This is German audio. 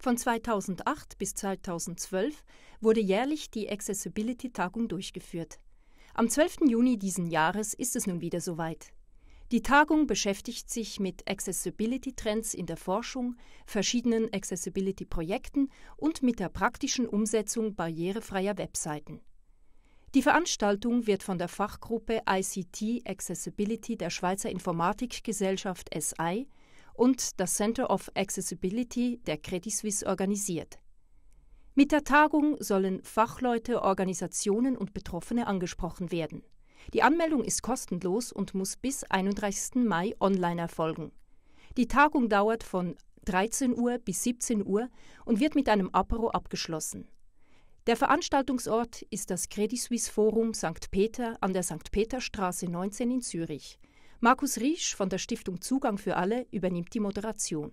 Von 2008 bis 2012 wurde jährlich die Accessibility-Tagung durchgeführt. Am 12. Juni diesen Jahres ist es nun wieder soweit. Die Tagung beschäftigt sich mit Accessibility-Trends in der Forschung, verschiedenen Accessibility-Projekten und mit der praktischen Umsetzung barrierefreier Webseiten. Die Veranstaltung wird von der Fachgruppe ICT Accessibility der Schweizer Informatikgesellschaft SI und das Center of Accessibility der Credit Suisse organisiert. Mit der Tagung sollen Fachleute, Organisationen und Betroffene angesprochen werden. Die Anmeldung ist kostenlos und muss bis 31. Mai online erfolgen. Die Tagung dauert von 13 Uhr bis 17 Uhr und wird mit einem Apero abgeschlossen. Der Veranstaltungsort ist das Credit Suisse Forum St. Peter an der St. Peterstraße 19 in Zürich. Markus Riesch von der Stiftung Zugang für alle übernimmt die Moderation.